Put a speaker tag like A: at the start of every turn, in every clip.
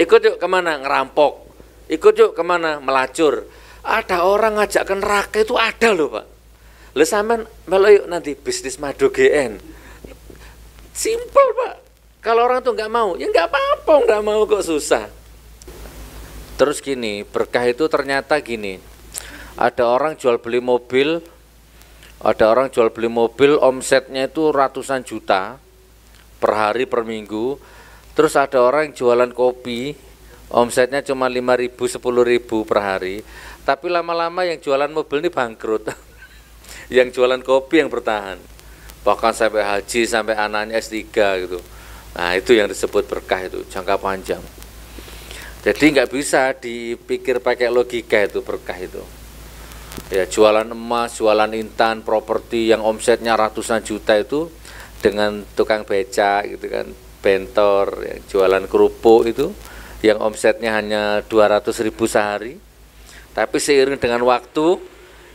A: Ikut yuk kemana? Ngerampok. Ikut yuk kemana? Melacur. Ada orang ngajak ke neraka itu ada loh Pak. Lu saman melo yuk nanti bisnis madu GN. Simple Pak. Kalau orang tuh nggak mau, ya nggak apa-apa nggak mau kok susah. Terus gini, berkah itu ternyata gini. Ada orang jual beli mobil, ada orang jual beli mobil omsetnya itu ratusan juta per hari per minggu terus ada orang yang jualan kopi omsetnya cuma 5000 ribu ribu per hari tapi lama-lama yang jualan mobil ini bangkrut yang jualan kopi yang bertahan bahkan sampai haji sampai anaknya S3 gitu nah itu yang disebut berkah itu jangka panjang jadi nggak bisa dipikir pakai logika itu berkah itu ya jualan emas jualan intan properti yang omsetnya ratusan juta itu dengan tukang becak gitu kan bentor yang jualan kerupuk itu yang omsetnya hanya 200 ribu sehari tapi seiring dengan waktu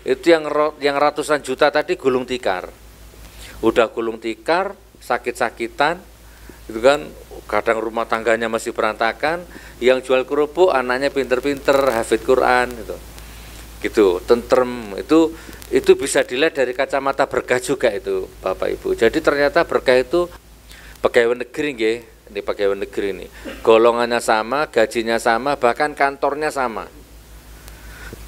A: itu yang yang ratusan juta tadi gulung tikar udah gulung tikar sakit-sakitan itu kan kadang rumah tangganya masih berantakan yang jual kerupuk anaknya pinter-pinter hafid Quran gitu gitu tentrem itu itu bisa dilihat dari kacamata berkah juga itu Bapak Ibu jadi ternyata berkah itu pegawai negeri nge, ini pegawai negeri ini. Golongannya sama, gajinya sama, bahkan kantornya sama.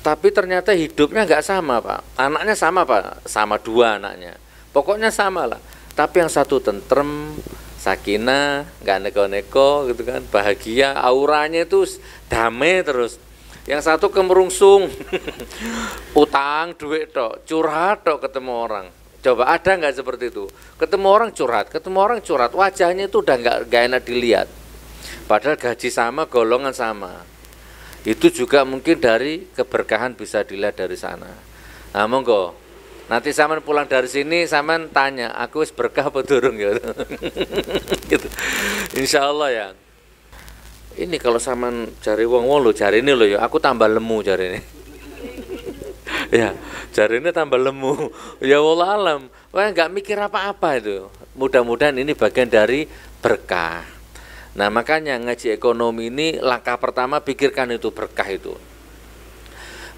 A: Tapi ternyata hidupnya nggak sama, Pak. Anaknya sama, Pak. Sama dua anaknya. Pokoknya sama lah. Tapi yang satu tentrem, sakinah, nggak neko-neko gitu kan, bahagia, auranya itu damai terus. Yang satu kemerungsung, utang, duit dok, curhat dok ketemu orang. Coba ada nggak seperti itu? Ketemu orang curhat, ketemu orang curhat, wajahnya itu udah nggak nggak enak dilihat. Padahal gaji sama, golongan sama. Itu juga mungkin dari keberkahan bisa dilihat dari sana. Nah, monggo. Nanti saman pulang dari sini, saman tanya, aku berkah apa durung gitu. gitu. Insya Allah ya. Ini kalau saman cari wong wong lo cari ini lo ya, aku tambah lemu cari ini ya jarinya tambah lemu ya Allah alam wah nggak mikir apa-apa itu mudah-mudahan ini bagian dari berkah nah makanya ngaji ekonomi ini langkah pertama pikirkan itu berkah itu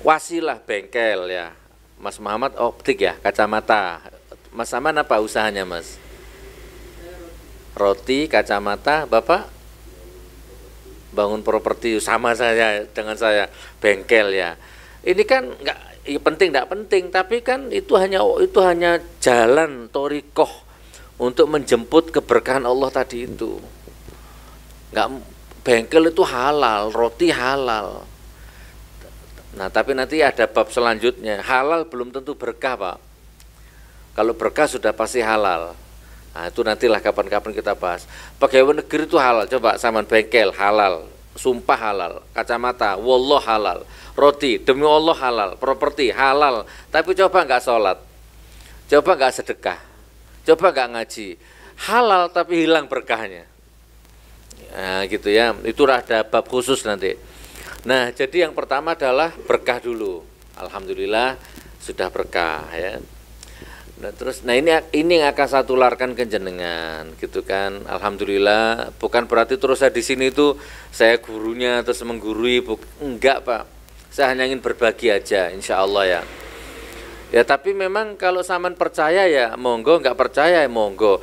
A: wasilah bengkel ya Mas Muhammad optik ya kacamata Mas Aman apa usahanya Mas roti kacamata Bapak bangun properti sama saya dengan saya bengkel ya ini kan nggak ya penting tidak penting tapi kan itu hanya itu hanya jalan torikoh untuk menjemput keberkahan Allah tadi itu nggak bengkel itu halal roti halal nah tapi nanti ada bab selanjutnya halal belum tentu berkah pak kalau berkah sudah pasti halal nah itu nantilah kapan-kapan kita bahas pegawai negeri itu halal coba saman bengkel halal sumpah halal kacamata wallah halal roti demi Allah halal properti halal tapi coba nggak sholat coba nggak sedekah coba nggak ngaji halal tapi hilang berkahnya nah, gitu ya itu ada bab khusus nanti nah jadi yang pertama adalah berkah dulu alhamdulillah sudah berkah ya Nah, terus nah ini ini yang akan saya tularkan ke jenengan gitu kan. Alhamdulillah bukan berarti terus saya di sini itu saya gurunya terus menggurui enggak, Pak saya hanya ingin berbagi aja insya Allah ya ya tapi memang kalau saman percaya ya monggo nggak percaya ya monggo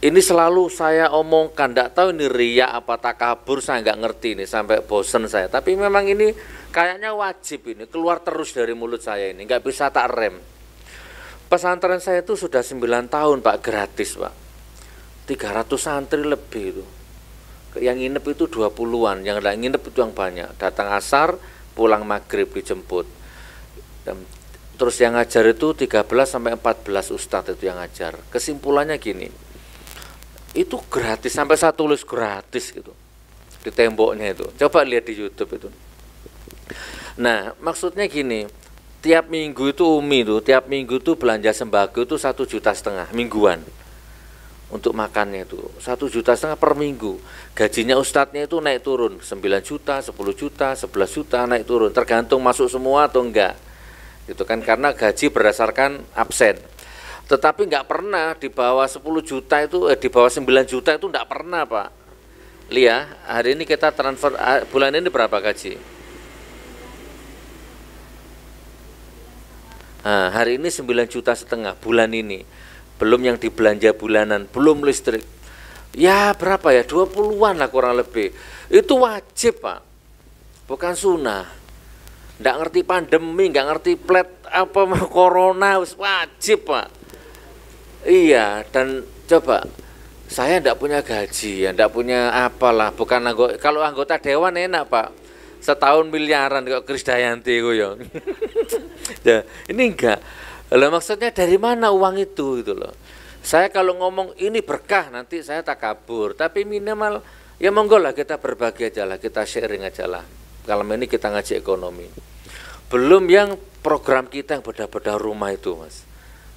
A: ini selalu saya omongkan nggak tahu ini riak apa takabur saya nggak ngerti ini sampai bosen saya tapi memang ini kayaknya wajib ini keluar terus dari mulut saya ini nggak bisa tak rem pesantren saya itu sudah 9 tahun pak gratis pak 300 santri lebih itu yang nginep itu 20-an yang nggak nginep itu yang banyak datang asar pulang maghrib dijemput terus yang ngajar itu 13 sampai 14 ustadz itu yang ngajar kesimpulannya gini itu gratis sampai saya tulis gratis gitu di temboknya itu coba lihat di YouTube itu nah maksudnya gini tiap minggu itu Umi tuh tiap minggu itu belanja sembako itu satu juta setengah mingguan untuk makannya itu satu juta setengah per minggu gajinya ustadznya itu naik turun 9 juta 10 juta 11 juta naik turun tergantung masuk semua atau enggak gitu kan karena gaji berdasarkan absen tetapi enggak pernah di bawah 10 juta itu eh, di bawah 9 juta itu enggak pernah pak Lia hari ini kita transfer bulan ini berapa gaji nah, hari ini 9 juta setengah bulan ini belum yang dibelanja bulanan, belum listrik. Ya berapa ya, 20-an lah kurang lebih. Itu wajib Pak, bukan sunnah. Nggak ngerti pandemi, nggak ngerti plat apa corona, wajib Pak. Iya, dan coba saya tidak punya gaji, tidak ya, punya apalah, bukan anggota. Kalau anggota dewan enak Pak, setahun miliaran kok Kris Dayanti ya. ya. Ini enggak. Lah maksudnya dari mana uang itu gitu loh. Saya kalau ngomong ini berkah nanti saya tak kabur, tapi minimal ya monggo lah kita berbagi aja lah, kita sharing aja lah. Kalau ini kita ngaji ekonomi. Belum yang program kita yang bedah-bedah rumah itu, Mas.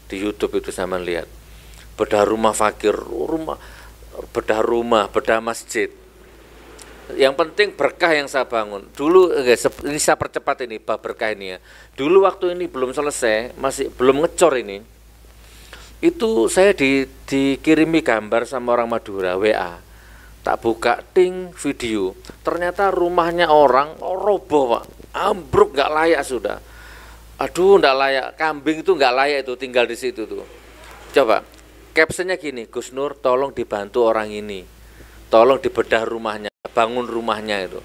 A: Di YouTube itu saya melihat. Bedah rumah fakir, rumah bedah rumah, bedah masjid yang penting berkah yang saya bangun. Dulu ini saya percepat ini bab berkah ini ya. Dulu waktu ini belum selesai, masih belum ngecor ini. Itu saya di, dikirimi gambar sama orang Madura WA. Tak buka ting video. Ternyata rumahnya orang oh, roboh, Pak. Ambruk nggak layak sudah. Aduh, nggak layak. Kambing itu nggak layak itu tinggal di situ tuh. Coba captionnya gini, Gus Nur tolong dibantu orang ini, tolong dibedah rumahnya bangun rumahnya itu.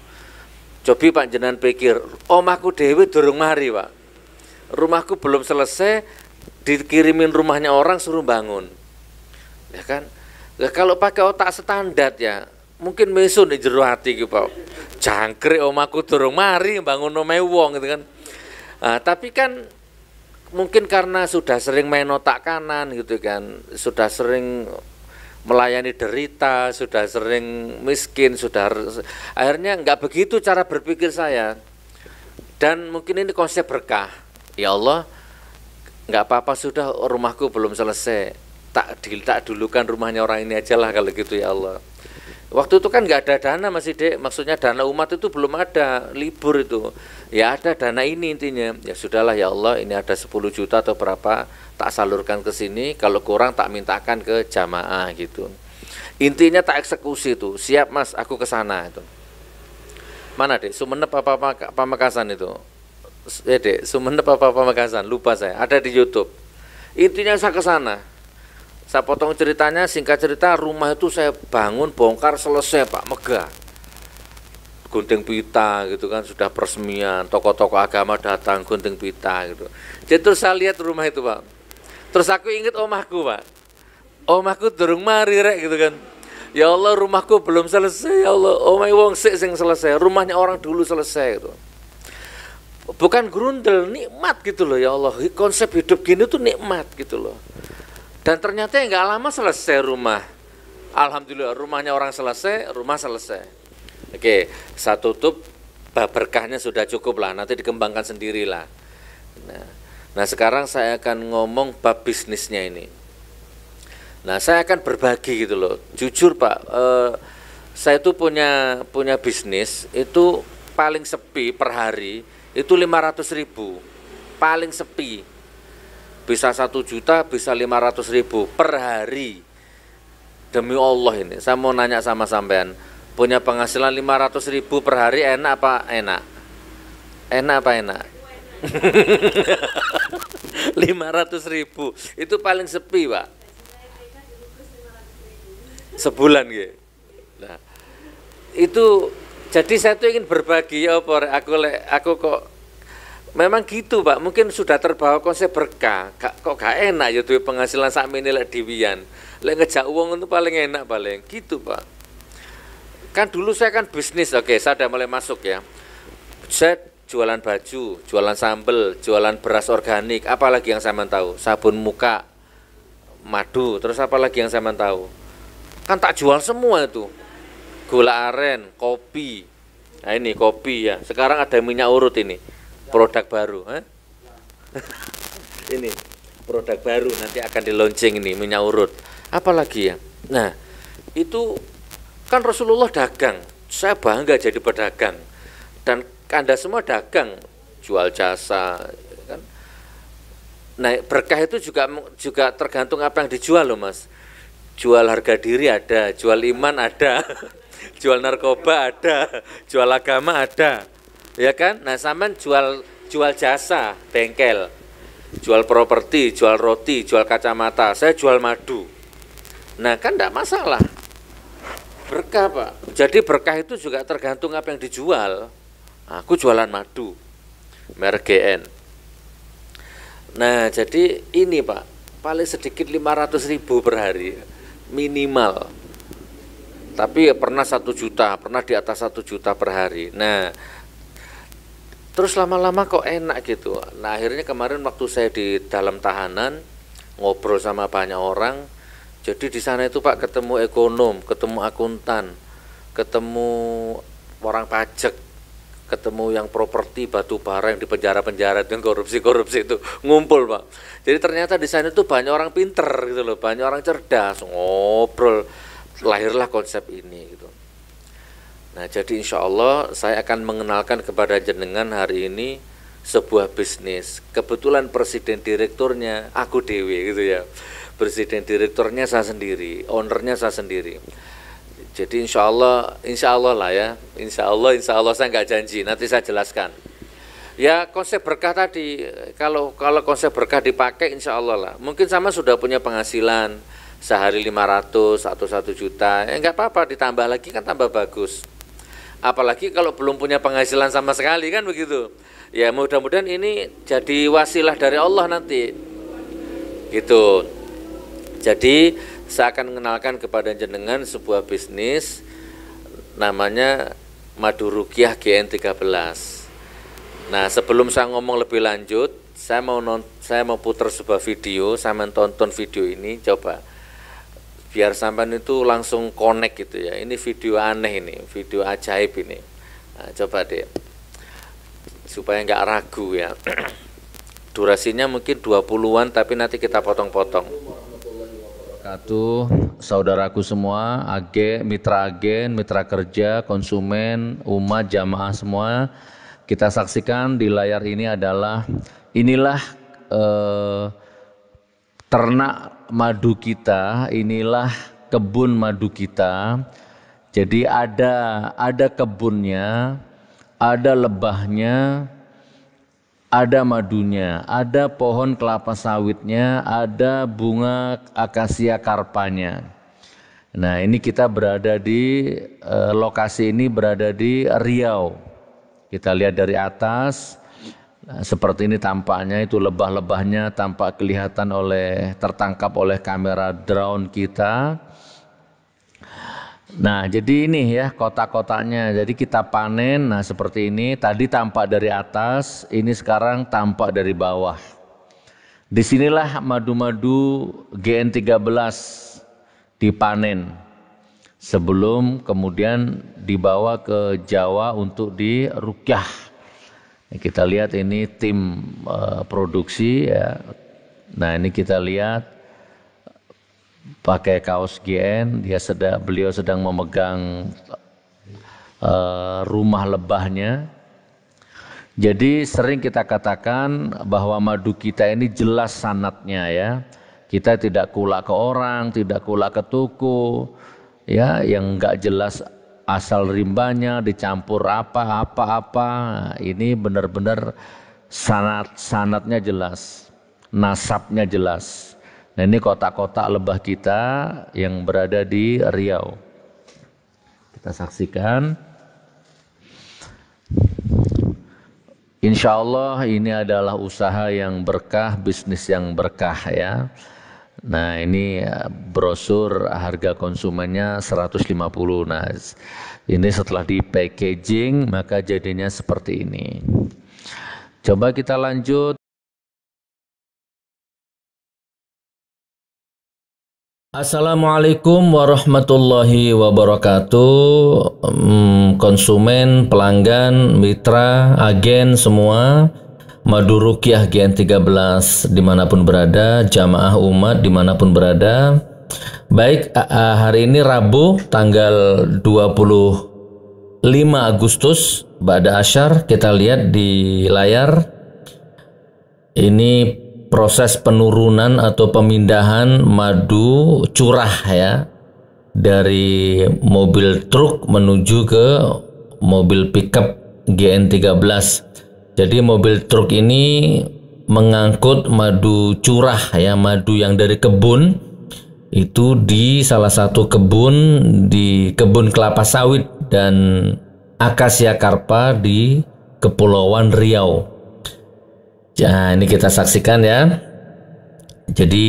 A: Cobi Jenan pikir, omahku dewi durung mari pak. Rumahku belum selesai, dikirimin rumahnya orang suruh bangun. Ya kan? Nah, kalau pakai otak standar ya, mungkin mesun di hati gitu pak. Jangkrik omahku durung mari bangun omah wong gitu kan. Nah, tapi kan mungkin karena sudah sering main otak kanan gitu kan, sudah sering melayani derita, sudah sering miskin, sudah akhirnya enggak begitu cara berpikir saya. Dan mungkin ini konsep berkah. Ya Allah, enggak apa-apa sudah rumahku belum selesai. Tak tak dulukan rumahnya orang ini aja lah kalau gitu ya Allah. Waktu itu kan nggak ada dana masih dek, maksudnya dana umat itu belum ada, libur itu. Ya ada dana ini intinya. Ya sudahlah ya Allah, ini ada 10 juta atau berapa, tak salurkan ke sini, kalau kurang tak mintakan ke jamaah gitu. Intinya tak eksekusi itu, siap mas, aku ke sana itu. Mana dek, Sumenep apa Pamekasan itu? Eh dek, Sumenep apa Pamekasan, lupa saya, ada di Youtube. Intinya saya ke sana, saya potong ceritanya, singkat cerita rumah itu saya bangun, bongkar, selesai Pak, megah. Gunting pita gitu kan, sudah peresmian, tokoh-tokoh agama datang gunting pita gitu. Jadi terus saya lihat rumah itu Pak. Terus aku ingat omahku Pak. Omahku durung mari rek gitu kan. Ya Allah rumahku belum selesai ya Allah. Omah wong sik sing selesai, rumahnya orang dulu selesai gitu bukan grundel nikmat gitu loh ya Allah konsep hidup gini tuh nikmat gitu loh dan ternyata nggak lama selesai rumah. Alhamdulillah rumahnya orang selesai, rumah selesai. Oke, saya tutup berkahnya sudah cukup lah, nanti dikembangkan sendirilah. Nah, nah sekarang saya akan ngomong bab bisnisnya ini. Nah saya akan berbagi gitu loh, jujur pak, eh, saya itu punya punya bisnis itu paling sepi per hari itu 500 ribu paling sepi bisa satu juta bisa lima ratus ribu per hari demi Allah ini saya mau nanya sama sampean punya penghasilan lima ratus ribu per hari enak apa enak enak apa enak Lima ratus ribu itu paling sepi pak sebulan gitu nah, itu jadi saya tuh ingin berbagi ya aku le, aku kok Memang gitu Pak, mungkin sudah terbawa konsep berkah. Gak, kok gak enak ya duit penghasilan sama ini lek diwian Lek ngejak uang itu paling enak paling. Gitu Pak. Kan dulu saya kan bisnis, oke saya udah mulai masuk ya. Saya jualan baju, jualan sambel, jualan beras organik, apalagi yang saya tahu, sabun muka, madu, terus apalagi yang saya tahu. Kan tak jual semua itu. Gula aren, kopi. Nah ini kopi ya. Sekarang ada minyak urut ini produk baru ha? ini produk baru nanti akan di ini minyak urut apalagi ya nah itu kan Rasulullah dagang saya bangga jadi pedagang dan anda semua dagang jual jasa kan nah berkah itu juga juga tergantung apa yang dijual loh mas jual harga diri ada jual iman ada jual narkoba ada jual agama ada ya kan? Nah, saman jual jual jasa bengkel, jual properti, jual roti, jual kacamata, saya jual madu. Nah, kan tidak masalah. Berkah, Pak. Jadi berkah itu juga tergantung apa yang dijual. Nah, aku jualan madu, merek GN. Nah, jadi ini, Pak, paling sedikit lima ratus ribu per hari, minimal. Tapi ya pernah satu juta, pernah di atas satu juta per hari. Nah, terus lama-lama kok enak gitu nah akhirnya kemarin waktu saya di dalam tahanan ngobrol sama banyak orang jadi di sana itu pak ketemu ekonom ketemu akuntan ketemu orang pajak ketemu yang properti batu bara yang di penjara-penjara dan korupsi-korupsi itu ngumpul pak jadi ternyata di sana itu banyak orang pinter gitu loh banyak orang cerdas ngobrol lahirlah konsep ini gitu Nah, jadi insya Allah saya akan mengenalkan kepada jenengan hari ini sebuah bisnis. Kebetulan presiden direkturnya aku dewi gitu ya. Presiden direkturnya saya sendiri, ownernya saya sendiri. Jadi insya Allah, insya Allah lah ya, insya Allah, insya Allah saya nggak janji. Nanti saya jelaskan. Ya konsep berkah tadi, kalau kalau konsep berkah dipakai insya Allah lah. Mungkin sama sudah punya penghasilan sehari 500 atau satu juta, ya nggak apa-apa ditambah lagi kan tambah bagus apalagi kalau belum punya penghasilan sama sekali kan begitu ya mudah-mudahan ini jadi wasilah dari Allah nanti gitu jadi saya akan mengenalkan kepada jenengan sebuah bisnis namanya Madu Rukiah GN13 nah sebelum saya ngomong lebih lanjut saya mau non, saya mau putar sebuah video saya menonton video ini coba biar sampean itu langsung connect gitu ya ini video aneh ini video ajaib ini nah, coba deh supaya nggak ragu ya durasinya mungkin 20-an tapi nanti kita potong-potong satu saudaraku semua agen mitra agen mitra kerja konsumen umat jamaah semua kita saksikan di layar ini adalah inilah eh, ternak madu kita, inilah kebun madu kita. Jadi ada ada kebunnya, ada lebahnya, ada madunya, ada pohon kelapa sawitnya, ada bunga akasia karpanya. Nah, ini kita berada di eh, lokasi ini berada di Riau. Kita lihat dari atas seperti ini tampaknya itu lebah-lebahnya tampak kelihatan oleh tertangkap oleh kamera drone kita. Nah, jadi ini ya kotak-kotaknya. Jadi kita panen nah seperti ini, tadi tampak dari atas, ini sekarang tampak dari bawah. Disinilah madu-madu GN13 dipanen sebelum kemudian dibawa ke Jawa untuk dirukyah Nah, kita lihat ini tim eh, produksi ya. Nah, ini kita lihat pakai kaos GN, dia sedang beliau sedang memegang uh, rumah lebahnya. Jadi sering kita katakan bahwa madu kita ini jelas sanatnya ya. Kita tidak kulak ke orang, tidak kulak ke tuku ya yang nggak jelas asal rimbanya dicampur apa apa apa ini benar-benar sanat sanatnya jelas nasabnya jelas nah ini kotak-kotak lebah kita yang berada di Riau kita saksikan Insya Allah ini adalah usaha yang berkah, bisnis yang berkah ya. Nah ini eh, brosur harga konsumennya 150. Nah ini setelah di packaging maka jadinya seperti ini. Coba kita lanjut. Assalamualaikum warahmatullahi wabarakatuh hmm, Konsumen, pelanggan, mitra, agen semua Madu Rukyah GN13 dimanapun berada, jamaah umat dimanapun berada. Baik, hari ini Rabu tanggal 25 Agustus, Ba'da Asyar, kita lihat di layar. Ini proses penurunan atau pemindahan madu curah ya dari mobil truk menuju ke mobil pickup GN13 jadi mobil truk ini mengangkut madu curah ya, madu yang dari kebun itu di salah satu kebun di kebun kelapa sawit dan akasia karpa di Kepulauan Riau. Ya ini kita saksikan ya. Jadi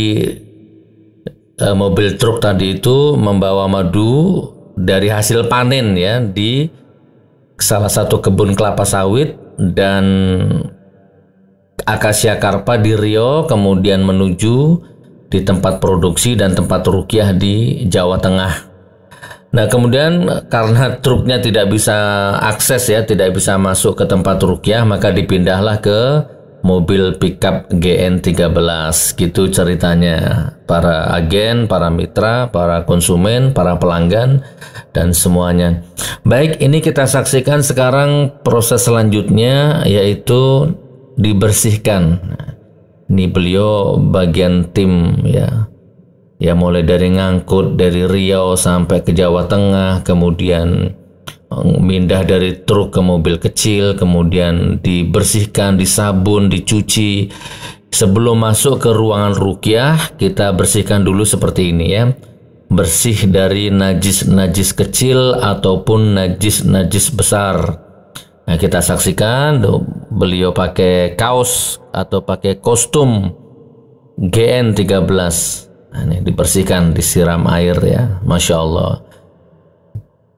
A: eh, mobil truk tadi itu membawa madu dari hasil panen ya di salah satu kebun kelapa sawit dan Akasia Karpa di Rio kemudian menuju di tempat produksi dan tempat rukiah di Jawa Tengah. Nah, kemudian karena truknya tidak bisa akses ya, tidak bisa masuk ke tempat rukyah, maka dipindahlah ke mobil pickup GN13 gitu ceritanya para agen, para mitra, para konsumen, para pelanggan dan semuanya. Baik, ini kita saksikan sekarang proses selanjutnya yaitu dibersihkan. Ini beliau bagian tim ya. Ya mulai dari ngangkut dari Riau sampai ke Jawa Tengah, kemudian Mindah dari truk ke mobil kecil, kemudian dibersihkan, disabun, dicuci. Sebelum masuk ke ruangan rukyah, kita bersihkan dulu seperti ini ya. Bersih dari najis-najis kecil ataupun najis-najis besar. Nah, kita saksikan beliau pakai kaos atau pakai kostum GN13. Nah, ini dibersihkan, disiram air ya. Masya Allah.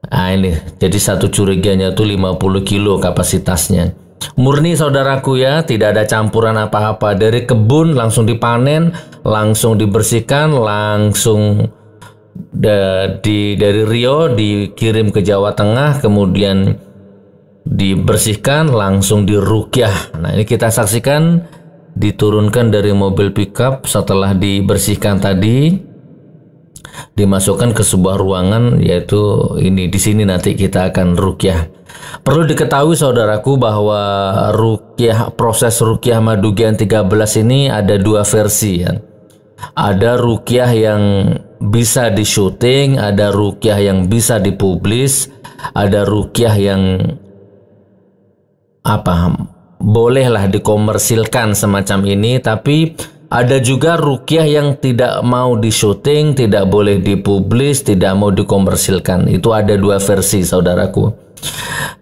A: Nah ini, jadi satu curiganya itu 50 kilo kapasitasnya. Murni saudaraku ya, tidak ada campuran apa-apa. Dari kebun langsung dipanen, langsung dibersihkan, langsung da, di, dari Rio dikirim ke Jawa Tengah, kemudian dibersihkan, langsung dirukyah. Nah ini kita saksikan diturunkan dari mobil pickup setelah dibersihkan tadi dimasukkan ke sebuah ruangan yaitu ini di sini nanti kita akan rukyah. Perlu diketahui saudaraku bahwa rukyah proses rukyah Madugian 13 ini ada dua versi ya. Ada rukyah yang bisa di syuting, ada rukyah yang bisa dipublis, ada rukyah yang apa bolehlah dikomersilkan semacam ini tapi ada juga rukyah yang tidak mau di disyuting, tidak boleh dipublis, tidak mau dikomersilkan. Itu ada dua versi, saudaraku.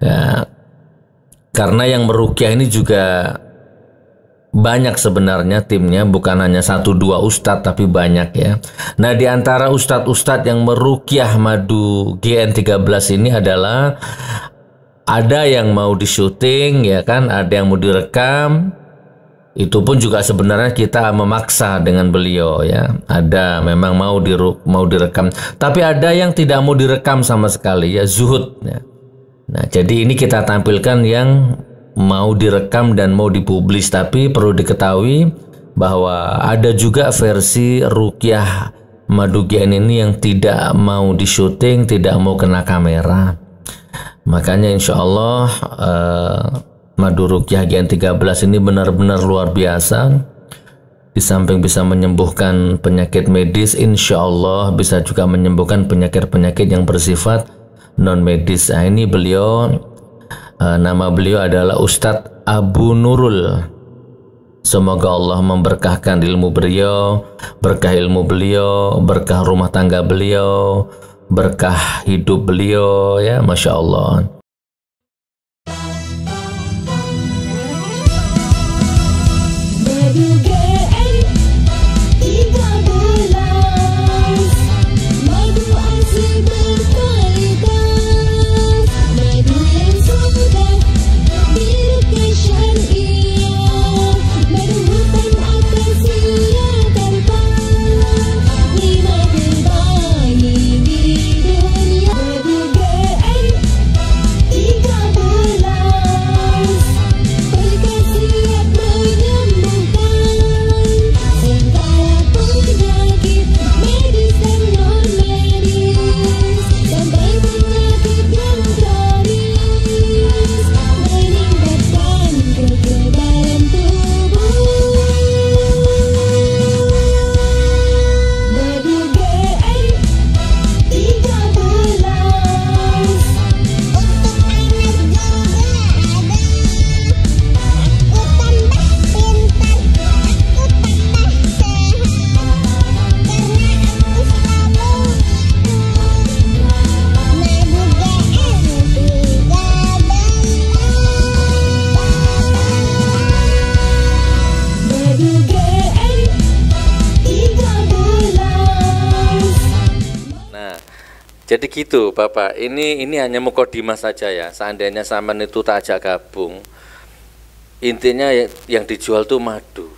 A: Ya, karena yang merukyah ini juga banyak sebenarnya timnya, bukan hanya satu dua ustadz tapi banyak ya. Nah di antara ustadz-ustadz yang merukyah madu GN13 ini adalah ada yang mau di disyuting ya kan, ada yang mau direkam, itu pun juga sebenarnya kita memaksa dengan beliau ya ada memang mau di mau direkam tapi ada yang tidak mau direkam sama sekali ya zuhud ya. nah jadi ini kita tampilkan yang mau direkam dan mau dipublis tapi perlu diketahui bahwa ada juga versi rukyah Madugian ini yang tidak mau di syuting, tidak mau kena kamera. Makanya insya Allah uh, Madurukyah Kihagian 13 ini benar-benar luar biasa. Di samping bisa menyembuhkan penyakit medis, insya Allah bisa juga menyembuhkan penyakit-penyakit yang bersifat non medis. Nah, ini beliau eh, nama beliau adalah Ustadz Abu Nurul. Semoga Allah memberkahkan ilmu beliau, berkah ilmu beliau, berkah rumah tangga beliau, berkah hidup beliau ya, masya Allah. Jadi gitu Bapak, ini ini hanya mukodimah saja ya. Seandainya saman itu tak ajak gabung, intinya yang, yang dijual tuh madu,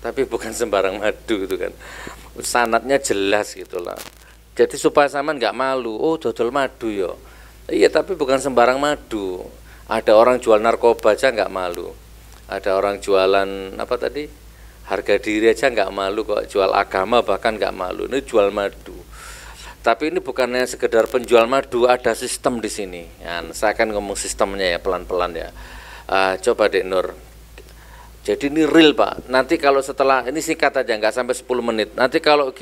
A: tapi bukan sembarang madu itu kan. Sanatnya jelas gitu lah Jadi supaya saman nggak malu, oh dodol madu yo. Ya. Iya tapi bukan sembarang madu. Ada orang jual narkoba aja nggak malu. Ada orang jualan apa tadi? Harga diri aja nggak malu kok. Jual agama bahkan nggak malu. Ini jual madu tapi ini bukannya sekedar penjual madu, ada sistem di sini. Nah, saya akan ngomong sistemnya ya pelan-pelan ya. Uh, coba Dek Nur. Jadi ini real Pak. Nanti kalau setelah ini singkat aja, nggak sampai 10 menit. Nanti kalau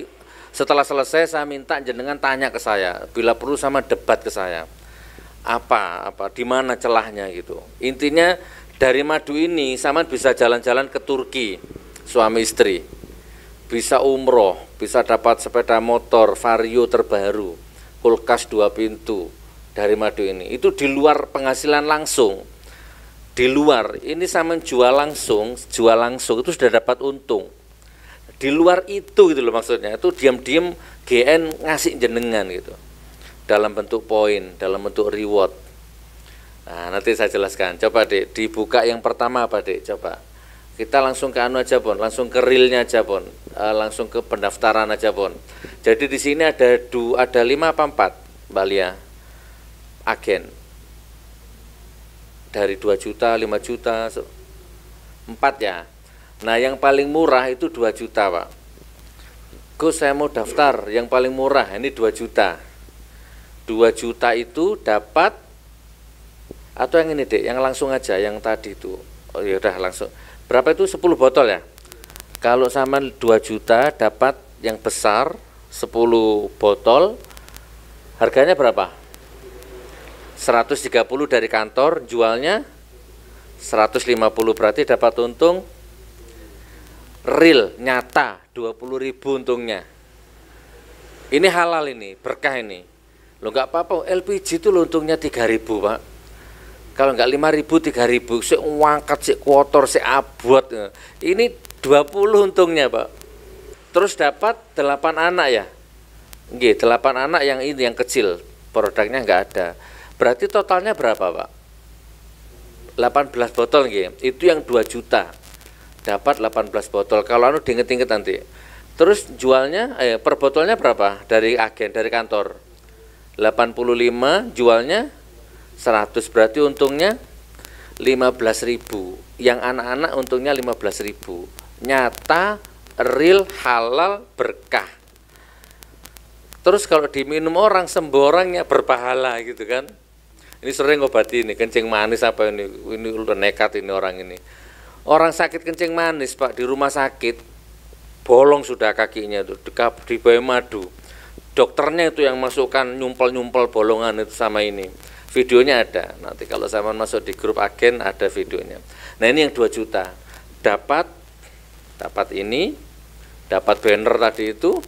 A: setelah selesai saya minta jenengan tanya ke saya, bila perlu sama debat ke saya. Apa apa di mana celahnya gitu. Intinya dari madu ini sama bisa jalan-jalan ke Turki suami istri bisa umroh, bisa dapat sepeda motor vario terbaru, kulkas dua pintu dari madu ini. Itu di luar penghasilan langsung. Di luar, ini saya menjual langsung, jual langsung itu sudah dapat untung. Di luar itu gitu loh maksudnya, itu diam-diam GN ngasih jenengan gitu. Dalam bentuk poin, dalam bentuk reward. Nah, nanti saya jelaskan. Coba Dek, dibuka yang pertama apa Dek? Coba. Kita langsung ke anu aja, pon, Langsung ke realnya aja, pon uh, langsung ke pendaftaran aja Bon. Jadi di sini ada dua ada lima apa empat Mbak Lia agen dari 2 juta, 5 juta, 4 ya. Nah yang paling murah itu 2 juta Pak. Gus saya mau daftar yang paling murah ini 2 juta. 2 juta itu dapat atau yang ini dek yang langsung aja yang tadi itu. Oh ya udah langsung. Berapa itu 10 botol ya? Kalau sama 2 juta dapat yang besar 10 botol harganya berapa? 130 dari kantor jualnya 150 berarti dapat untung real nyata 20.000 untungnya. Ini halal ini, berkah ini. Lo nggak apa-apa LPG itu lo untungnya 3.000, Pak kalau nggak 5000 3000 tiga ribu sih wangkat sih kotor sih abuat eh. ini 20 untungnya Pak. Terus dapat 8 anak ya. gih 8 anak yang ini yang kecil. Produknya nggak ada. Berarti totalnya berapa Pak? 18 botol gih Itu yang 2 juta. Dapat 18 botol. Kalau anu diinget-inget nanti. Terus jualnya eh, per botolnya berapa dari agen dari kantor? 85 jualnya 100 berarti untungnya 15.000. Yang anak-anak untungnya ribu nyata, real, halal, berkah. Terus kalau diminum orang semborangnya berpahala gitu kan. Ini sering ngobati ini kencing manis apa ini ini udah nekat ini orang ini. Orang sakit kencing manis Pak di rumah sakit bolong sudah kakinya itu dekap di bawah madu. Dokternya itu yang masukkan nyumpel-nyumpel bolongan itu sama ini. Videonya ada. Nanti kalau sama masuk di grup agen ada videonya. Nah, ini yang 2 juta dapat dapat ini dapat banner tadi itu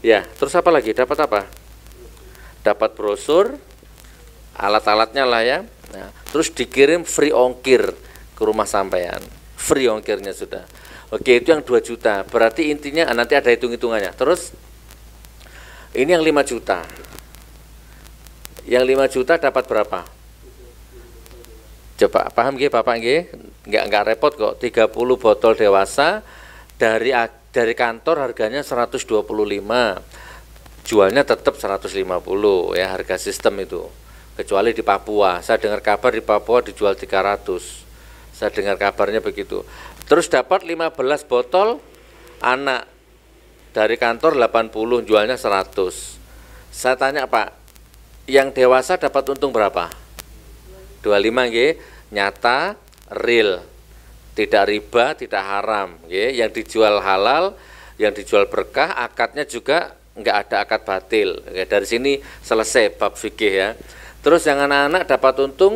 A: ya terus apa lagi dapat apa dapat brosur alat-alatnya lah ya nah, terus dikirim free ongkir ke rumah sampean free ongkirnya sudah oke itu yang 2 juta berarti intinya ah, nanti ada hitung-hitungannya terus ini yang 5 juta yang 5 juta dapat berapa coba paham gak bapak gak Enggak, enggak repot kok 30 botol dewasa dari dari kantor harganya 125 jualnya tetap 150 ya harga sistem itu kecuali di Papua saya dengar kabar di Papua dijual 300 saya dengar kabarnya begitu terus dapat 15 botol anak dari kantor 80 jualnya 100 saya tanya Pak yang dewasa dapat untung berapa 25 G nyata real tidak riba, tidak haram, ya. Yang dijual halal, yang dijual berkah, akadnya juga nggak ada akad batil. Ya, dari sini selesai bab fikih ya. Terus yang anak-anak dapat untung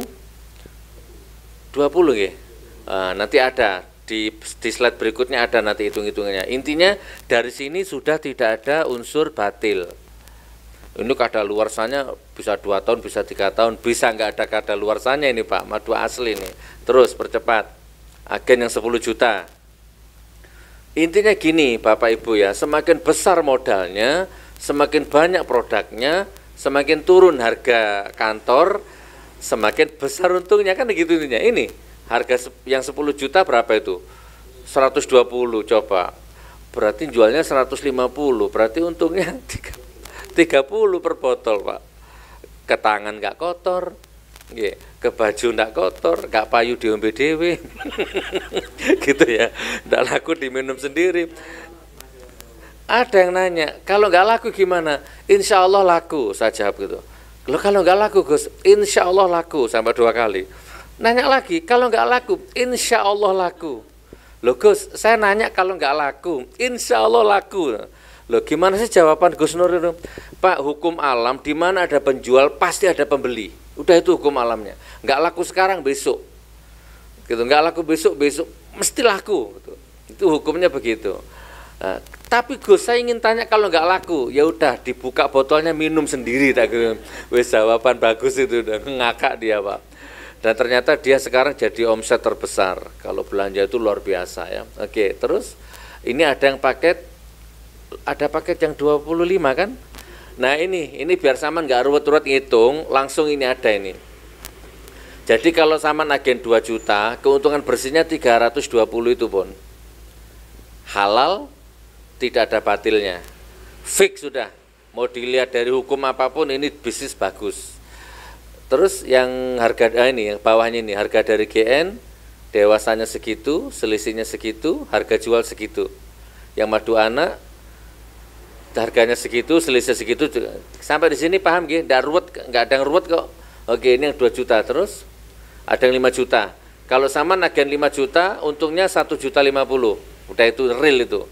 A: 20 ya. Nah, nanti ada di, di slide berikutnya ada nanti hitung-hitungannya. Intinya dari sini sudah tidak ada unsur batil. Ini kada luarsanya bisa dua tahun, bisa tiga tahun, bisa nggak ada kada luarsanya ini Pak, madu asli ini. Terus percepat agen yang 10 juta. Intinya gini Bapak Ibu ya, semakin besar modalnya, semakin banyak produknya, semakin turun harga kantor, semakin besar untungnya kan begitu intinya. Ini harga yang 10 juta berapa itu? 120 coba. Berarti jualnya 150, berarti untungnya 30 per botol, Pak. ketangan nggak kotor, ke kebaju ndak kotor, gak payu diombe dewi, gitu ya. Ndak laku diminum sendiri. Ada yang nanya, kalau nggak laku gimana? Insya Allah laku, saya jawab gitu. Lo kalau nggak laku Gus, insya Allah laku sampai dua kali. Nanya lagi, kalau nggak laku, insya Allah laku. Lo Gus, saya nanya kalau nggak laku, insya Allah laku. Loh, gimana sih jawaban Gus Nur itu? Pak, hukum alam di mana ada penjual pasti ada pembeli. Udah itu hukum alamnya. Nggak laku sekarang besok. Gitu, nggak laku besok besok mesti laku. Gitu. Itu hukumnya begitu. Nah, tapi Gus saya ingin tanya kalau nggak laku, ya udah dibuka botolnya minum sendiri tak gitu. Wes jawaban bagus itu udah ngakak dia, Pak. Dan ternyata dia sekarang jadi omset terbesar. Kalau belanja itu luar biasa ya. Oke, terus ini ada yang paket ada paket yang 25 kan? Nah ini, ini biar saman nggak ruwet-ruwet ngitung, langsung ini ada ini. Jadi kalau saman agen 2 juta, keuntungan bersihnya 320 itu pun. Halal, tidak ada batilnya. Fix sudah, mau dilihat dari hukum apapun ini bisnis bagus. Terus yang harga ah ini, yang bawahnya ini, harga dari GN, dewasanya segitu, selisihnya segitu, harga jual segitu. Yang madu anak harganya segitu, selisih segitu sampai di sini paham gih, enggak ruwet, nggak ada yang ruwet kok. Oke, ini yang 2 juta terus ada yang 5 juta. Kalau sama nagen 5 juta, untungnya 1 juta 50. Udah itu real itu.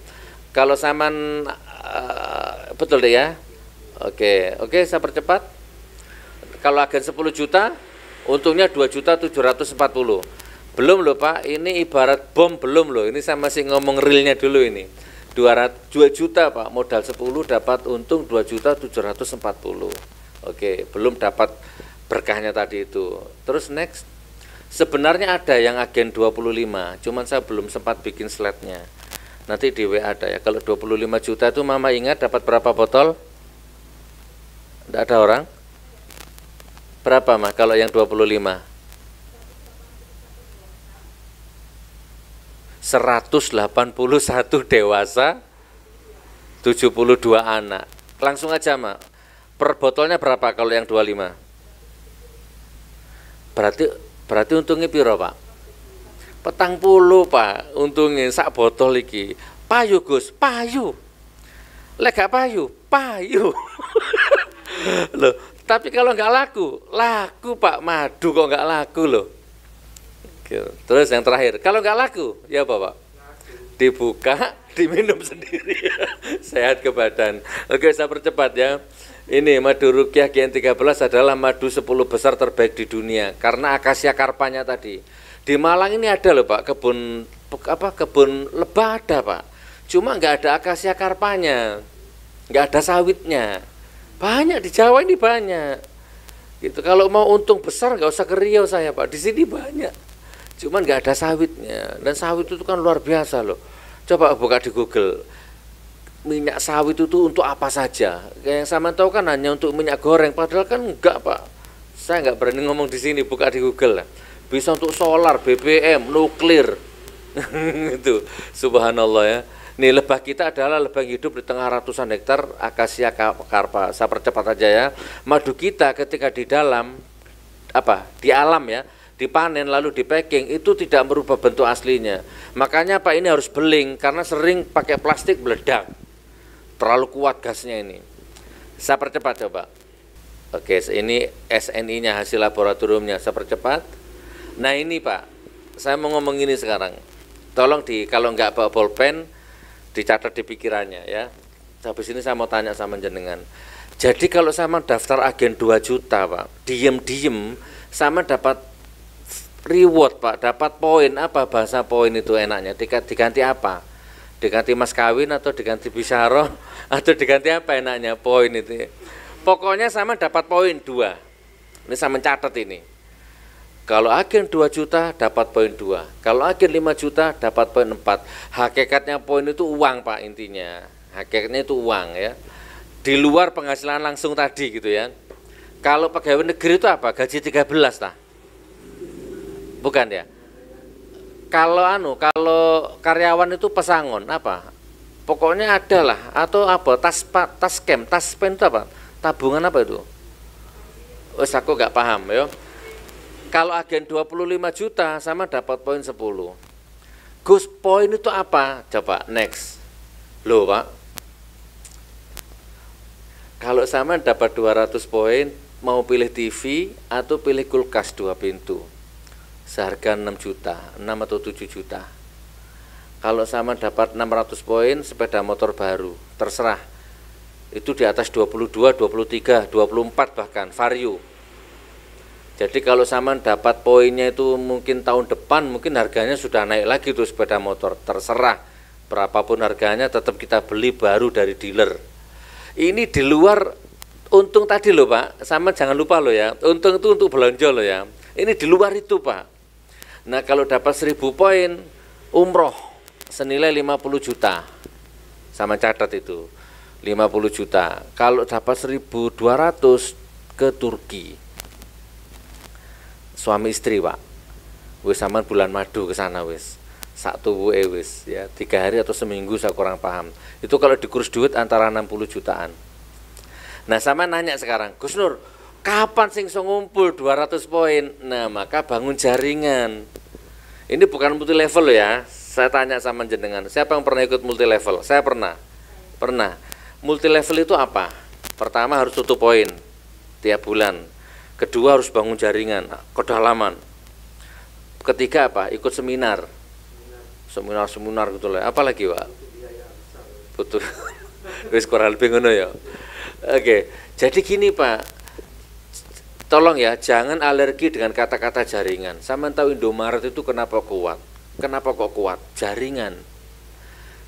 A: Kalau sama uh, eh, betul deh ya. Oke, oke saya percepat. Kalau agen 10 juta, untungnya 2 juta 740. Belum loh Pak, ini ibarat bom belum loh. Ini saya masih ngomong realnya dulu ini 200 2 juta Pak, modal 10 dapat untung 2 juta 740. Oke, belum dapat berkahnya tadi itu. Terus next Sebenarnya ada yang agen 25, cuman saya belum sempat bikin slide-nya. Nanti di WA ada ya. Kalau 25 juta itu Mama ingat dapat berapa botol? Tidak ada orang? Berapa mah kalau yang 25? 181 dewasa, 72 anak. Langsung aja, Mak. Per botolnya berapa kalau yang 25? Berarti berarti untungnya piro, Pak? Petang puluh, Pak. Untungnya sak botol iki. Payu, Gus. Payu. Lega payu, payu. loh, tapi kalau nggak laku, laku Pak madu kok nggak laku loh. Gitu. Terus yang terakhir, kalau nggak laku, ya bapak dibuka, diminum sendiri, sehat ke badan. Oke, saya percepat ya. Ini madu Rukyah Kian 13 adalah madu 10 besar terbaik di dunia karena akasia karpanya tadi. Di Malang ini ada loh Pak, kebun apa kebun lebah ada Pak. Cuma nggak ada akasia karpanya, nggak ada sawitnya. Banyak di Jawa ini banyak. Gitu. Kalau mau untung besar nggak usah ke Riau saya Pak. Di sini banyak cuman nggak ada sawitnya dan sawit itu kan luar biasa loh coba buka di Google minyak sawit itu untuk apa saja yang sama tahu kan hanya untuk minyak goreng padahal kan enggak pak saya nggak berani ngomong di sini buka di Google lah bisa untuk solar BBM nuklir itu subhanallah ya Nih lebah kita adalah lebah hidup di tengah ratusan hektar akasia karpa. Saya percepat aja ya. Madu kita ketika di dalam apa? Di alam ya, dipanen lalu di packing itu tidak merubah bentuk aslinya. Makanya Pak ini harus beling karena sering pakai plastik meledak. Terlalu kuat gasnya ini. Saya percepat coba. Oke, ini SNI-nya hasil laboratoriumnya saya percepat. Nah, ini Pak. Saya mau ngomong ini sekarang. Tolong di kalau nggak bawa bolpen dicatat di pikirannya ya. Habis ini saya mau tanya sama jenengan. Jadi kalau sama daftar agen 2 juta, Pak, diem-diem sama dapat reward Pak, dapat poin apa bahasa poin itu enaknya? Diganti apa? Diganti mas kawin atau diganti bisaro atau diganti apa enaknya poin itu? Pokoknya sama dapat poin dua. Ini saya mencatat ini. Kalau agen 2 juta dapat poin 2. Kalau agen 5 juta dapat poin 4. Hakikatnya poin itu uang Pak intinya. Hakikatnya itu uang ya. Di luar penghasilan langsung tadi gitu ya. Kalau pegawai negeri itu apa? Gaji 13 lah. Bukan ya. Kalau anu, kalau karyawan itu pesangon apa? Pokoknya ada lah atau apa? Tas tas kem, tas pen itu apa? Tabungan apa itu? Wes aku nggak paham ya. Kalau agen 25 juta sama dapat poin 10. Gus poin itu apa? Coba next. Loh, Pak. Kalau sama dapat 200 poin, mau pilih TV atau pilih kulkas dua pintu seharga 6 juta 6 atau 7 juta kalau sama dapat 600 poin sepeda motor baru terserah itu di atas 22, 23, 24 bahkan vario jadi kalau sama dapat poinnya itu mungkin tahun depan mungkin harganya sudah naik lagi tuh sepeda motor terserah berapapun harganya tetap kita beli baru dari dealer ini di luar untung tadi loh pak sama jangan lupa lo ya untung itu untuk belanja lo ya ini di luar itu pak Nah kalau dapat 1000 poin umroh senilai 50 juta sama catat itu 50 juta kalau dapat 1200 ke Turki suami istri pak wis sama bulan madu ke sana wis satu tubuh wis ya tiga hari atau seminggu saya kurang paham itu kalau dikurus duit antara 60 jutaan nah sama nanya sekarang Gus Nur kapan sing ngumpul 200 poin nah maka bangun jaringan ini bukan multi level ya. Saya tanya sama jenengan, siapa yang pernah ikut multi level? Saya pernah. Pernah. Multi level itu apa? Pertama harus tutup poin tiap bulan. Kedua harus bangun jaringan, kedalaman. Ketiga apa? Ikut seminar. Seminar-seminar gitu lah. Apalagi, Pak? Butuh. Wis kurang lebih ya. Oke. Jadi gini, Pak tolong ya jangan alergi dengan kata-kata jaringan. Sama tahu Indomaret itu kenapa kuat? Kenapa kok kuat? Jaringan.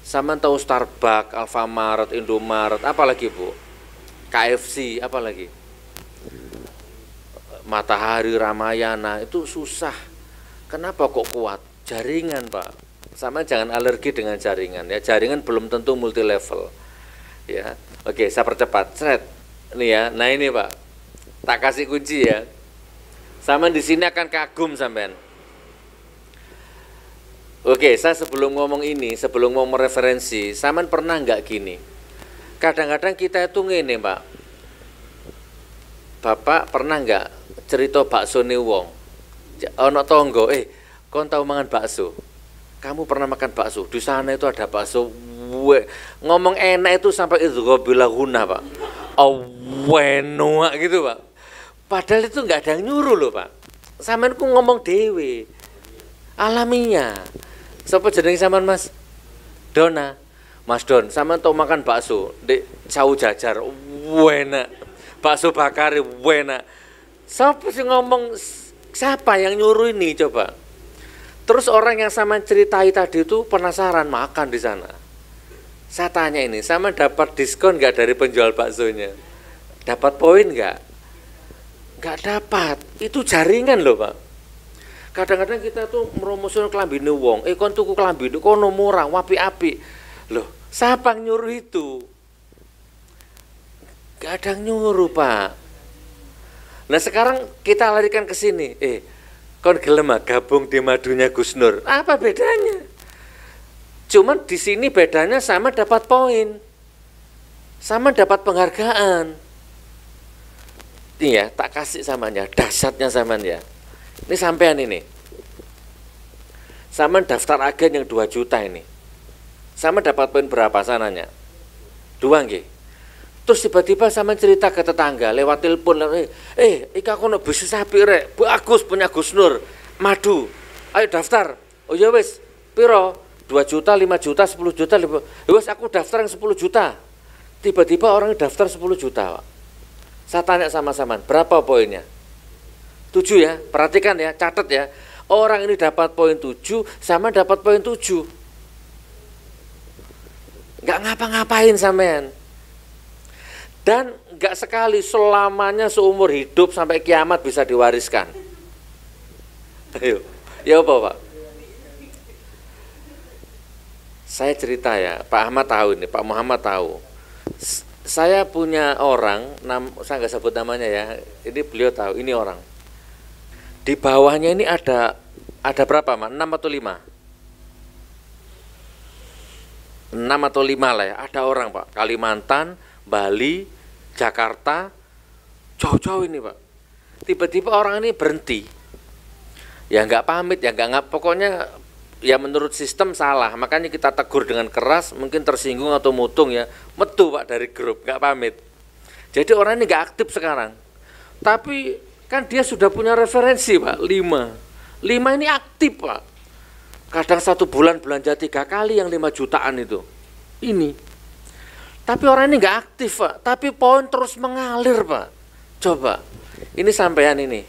A: Sama tahu Starbucks, Alfamaret, Indomaret, apalagi Bu? KFC, apalagi? Matahari, Ramayana, itu susah. Kenapa kok kuat? Jaringan, Pak. Sama jangan alergi dengan jaringan ya. Jaringan belum tentu multi level. Ya. Oke, saya percepat. Cret, Ini ya. Nah, ini Pak tak kasih kunci ya. Sama di sini akan kagum sampean. Oke, saya sebelum ngomong ini, sebelum mau mereferensi, saman pernah nggak gini? Kadang-kadang kita itu ngene, Pak. Bapak pernah nggak cerita bakso ne wong? Ono tonggo, eh, kon tahu mangan bakso? Kamu pernah makan bakso? Di sana itu ada bakso. We, ngomong enak itu sampai itu gue bilang guna, Pak. Awenua gitu, Pak Padahal itu nggak ada yang nyuruh loh Pak. Saman ku ngomong Dewi, Alaminya. Sopo jeneng saman Mas? Dona. Mas Don, Saman tau makan bakso, di cau jajar, wena. Bakso bakar, wena. Sopo sih ngomong siapa yang nyuruh ini coba? Terus orang yang sama ceritai tadi itu penasaran makan di sana. Saya tanya ini, sama dapat diskon nggak dari penjual baksonya? Dapat poin nggak? nggak dapat itu jaringan loh pak kadang-kadang kita tuh meromosin kelambi wong eh kon tuku kelambi kono nomorang wapi-api loh siapa nyuruh itu nggak ada nyuruh pak nah sekarang kita larikan ke sini eh kon gelem ah gabung di madunya Gus Nur apa bedanya cuman di sini bedanya sama dapat poin sama dapat penghargaan ini ya tak kasih samanya dasarnya saman ya ini sampean ini sama daftar agen yang 2 juta ini sama dapat poin berapa sananya dua nggih terus tiba-tiba sama cerita ke tetangga lewat telepon eh, eh ika kono bisa sapi rek bagus punya Gus Nur madu ayo daftar oh ya wes piro dua juta, lima juta, sepuluh juta, 5. Ya wes aku daftar yang sepuluh juta. Tiba-tiba orang daftar sepuluh juta, Pak. Saya tanya sama-sama, berapa poinnya? Tujuh ya, perhatikan ya, catat ya. Orang ini dapat poin tujuh, sama dapat poin tujuh. Gak ngapa-ngapain sampean. Dan gak sekali selamanya seumur hidup sampai kiamat bisa diwariskan. Ayo. Ya apa, Pak? Saya cerita ya, Pak Ahmad tahu ini, Pak Muhammad tahu saya punya orang, nam, saya nggak sebut namanya ya, ini beliau tahu, ini orang. Di bawahnya ini ada ada berapa, Mak? 6 atau 5? 6 atau 5 lah ya, ada orang Pak, Kalimantan, Bali, Jakarta, jauh-jauh ini Pak. Tiba-tiba orang ini berhenti. Ya nggak pamit, ya nggak, pokoknya ya menurut sistem salah makanya kita tegur dengan keras mungkin tersinggung atau mutung ya metu pak dari grup nggak pamit jadi orang ini nggak aktif sekarang tapi kan dia sudah punya referensi pak lima lima ini aktif pak kadang satu bulan belanja tiga kali yang lima jutaan itu ini tapi orang ini nggak aktif pak tapi poin terus mengalir pak coba ini sampean ini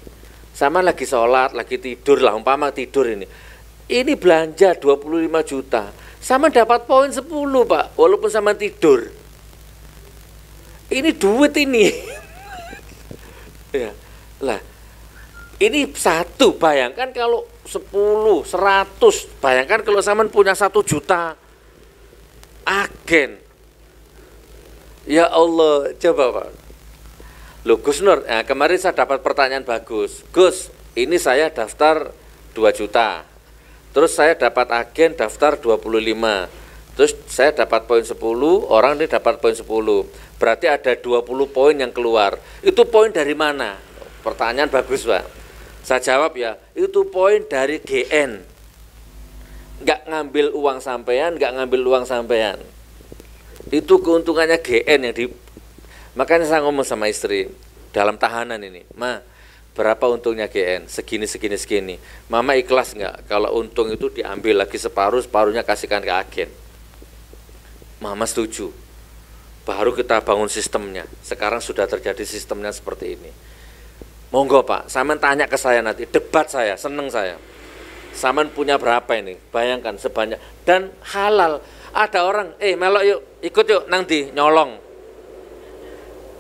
A: sama lagi sholat lagi tidur lah umpama tidur ini ini belanja 25 juta. Sama dapat poin 10, Pak, walaupun sama tidur. Ini duit ini. ya. Lah, ini satu bayangkan kalau 10, 100, bayangkan kalau sama punya satu juta agen. Ya Allah, coba Pak. Loh Gus Nur, ya, kemarin saya dapat pertanyaan bagus. Gus, ini saya daftar 2 juta. Terus saya dapat agen daftar 25. Terus saya dapat poin 10, orang ini dapat poin 10. Berarti ada 20 poin yang keluar. Itu poin dari mana? Pertanyaan bagus, Pak. Saya jawab ya, itu poin dari GN. Nggak ngambil uang sampean, nggak ngambil uang sampean. Itu keuntungannya GN yang di... Makanya saya ngomong sama istri, dalam tahanan ini. mah berapa untungnya GN segini segini segini mama ikhlas nggak kalau untung itu diambil lagi separuh separuhnya kasihkan ke agen mama setuju baru kita bangun sistemnya sekarang sudah terjadi sistemnya seperti ini monggo pak saman tanya ke saya nanti debat saya seneng saya saman punya berapa ini bayangkan sebanyak dan halal ada orang eh melok yuk ikut yuk nanti nyolong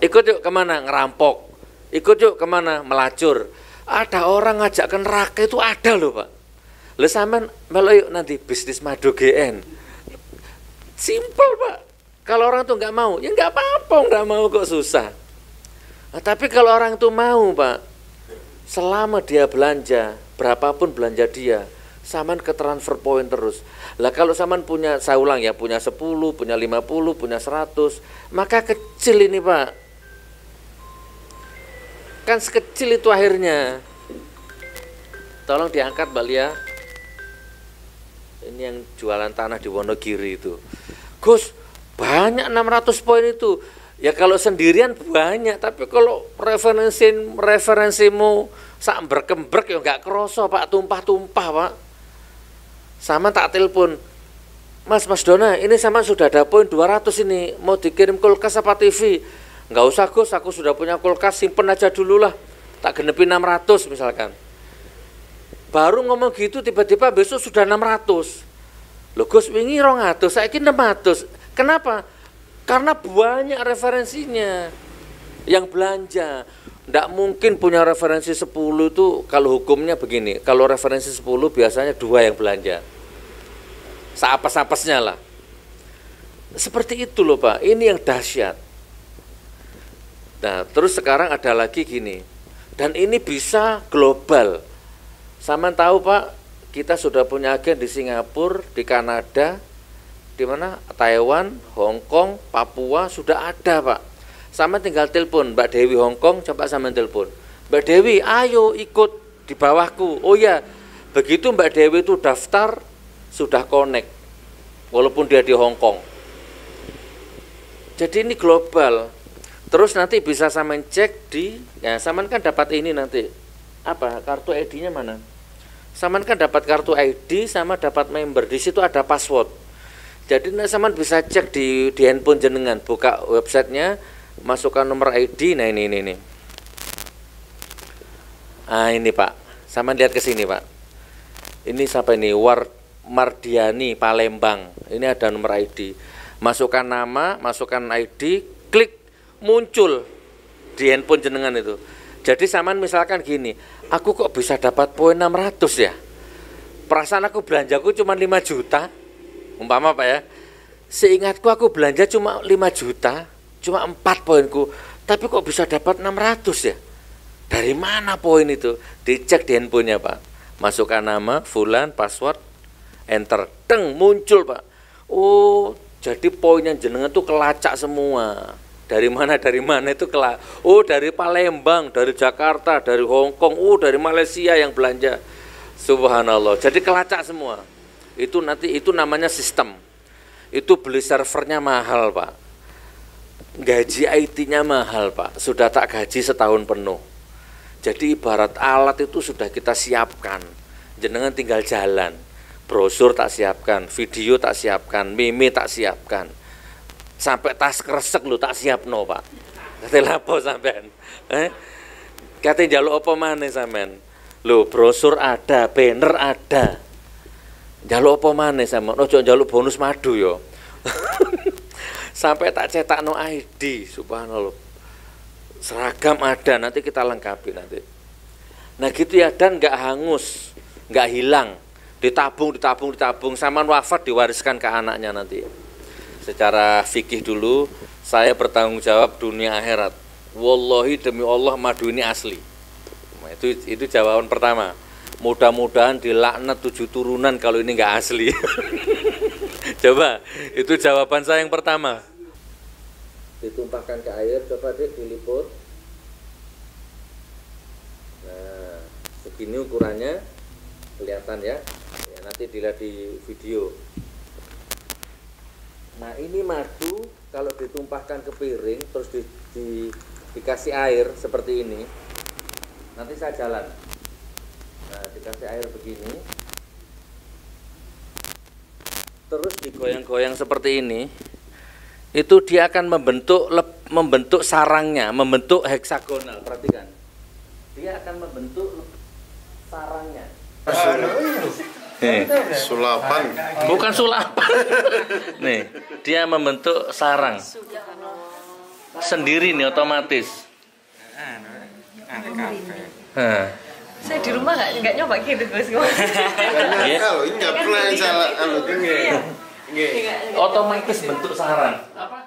A: ikut yuk kemana ngerampok Ikut yuk kemana? Melacur. Ada orang ngajak ke neraka itu ada loh Pak. Lu sampean melo yuk nanti bisnis madu GN. Simple Pak. Kalau orang tuh nggak mau, ya nggak apa-apa nggak mau kok susah. Nah, tapi kalau orang tuh mau Pak, selama dia belanja, berapapun belanja dia, Saman ke transfer point terus. Lah kalau Saman punya saya ulang ya, punya 10, punya 50, punya 100, maka kecil ini Pak kan sekecil itu akhirnya tolong diangkat Mbak Lia ini yang jualan tanah di Wonogiri itu Gus banyak 600 poin itu ya kalau sendirian banyak tapi kalau referensi referensimu sak berkembrek ya nggak kerosot Pak tumpah-tumpah Pak sama tak telepon Mas Mas Dona ini sama sudah ada poin 200 ini mau dikirim kulkas apa TV nggak usah Gus, aku sudah punya kulkas, simpen aja dulu lah. Tak genepin 600 misalkan. Baru ngomong gitu tiba-tiba besok sudah 600. Loh Gus wingi 200, saiki 600. Kenapa? Karena banyak referensinya yang belanja. Tidak mungkin punya referensi 10 itu kalau hukumnya begini. Kalau referensi 10 biasanya dua yang belanja. Seapes-apesnya lah. Seperti itu loh Pak, ini yang dahsyat. Nah, terus sekarang ada lagi gini. Dan ini bisa global. Sama tahu Pak, kita sudah punya agen di Singapura, di Kanada, di mana? Taiwan, Hong Kong, Papua sudah ada, Pak. Sama tinggal telepon Mbak Dewi Hong Kong, coba sama telepon. Mbak Dewi, ayo ikut di bawahku. Oh ya, begitu Mbak Dewi itu daftar sudah connect walaupun dia di Hong Kong. Jadi ini global. Terus nanti bisa saman cek di ya saman kan dapat ini nanti. Apa? Kartu ID-nya mana? Saman kan dapat kartu ID sama dapat member. Di situ ada password. Jadi nah, saman bisa cek di di handphone jenengan, buka websitenya, masukkan nomor ID. Nah ini ini ini. Ah ini Pak. Saman lihat ke sini Pak. Ini siapa ini? War Mardiani Palembang. Ini ada nomor ID. Masukkan nama, masukkan ID, klik muncul di handphone jenengan itu. Jadi saman misalkan gini, aku kok bisa dapat poin 600 ya? Perasaan aku belanjaku cuma 5 juta, umpama Pak ya. Seingatku aku belanja cuma 5 juta, cuma 4 poinku, tapi kok bisa dapat 600 ya? Dari mana poin itu? Dicek di handphonenya Pak. Masukkan nama, fulan, password, enter. Teng, muncul Pak. Oh, jadi poin yang jenengan tuh kelacak semua dari mana dari mana itu kelak oh dari Palembang dari Jakarta dari Hong Kong oh dari Malaysia yang belanja subhanallah jadi kelacak semua itu nanti itu namanya sistem itu beli servernya mahal pak gaji IT-nya mahal pak sudah tak gaji setahun penuh jadi ibarat alat itu sudah kita siapkan jenengan tinggal jalan brosur tak siapkan video tak siapkan meme tak siapkan sampai tas kresek lu tak siap no pak kata lapo sampean eh? kata jaluk apa mana sampean lu brosur ada banner ada jaluk apa mana sampean ojo oh, jaluk bonus madu yo sampai tak cetak no ID subhanallah seragam ada nanti kita lengkapi nanti nah gitu ya dan nggak hangus nggak hilang ditabung ditabung ditabung sama wafat diwariskan ke anaknya nanti secara fikih dulu saya bertanggung jawab dunia akhirat wallahi demi Allah madu ini asli itu itu jawaban pertama mudah-mudahan dilaknat tujuh turunan kalau ini nggak asli coba itu jawaban saya yang pertama ditumpahkan ke air coba deh diliput nah segini ukurannya kelihatan ya, ya nanti dilihat di video Nah ini madu kalau ditumpahkan ke piring terus di, di, dikasih air seperti ini, nanti saya jalan. Nah dikasih air begini, terus digoyang-goyang seperti ini, itu dia akan membentuk membentuk sarangnya, membentuk heksagonal. Perhatikan, dia akan membentuk sarangnya. Nih, iya. sulapan. Bukan sulapan. nih, dia membentuk sarang. Sendiri nih otomatis. Nah. Saya di rumah nggak nggak nyoba gitu Gus. Iya. Kalau ini nggak pernah salah. Anu, iya. Otomatis bentuk sarang.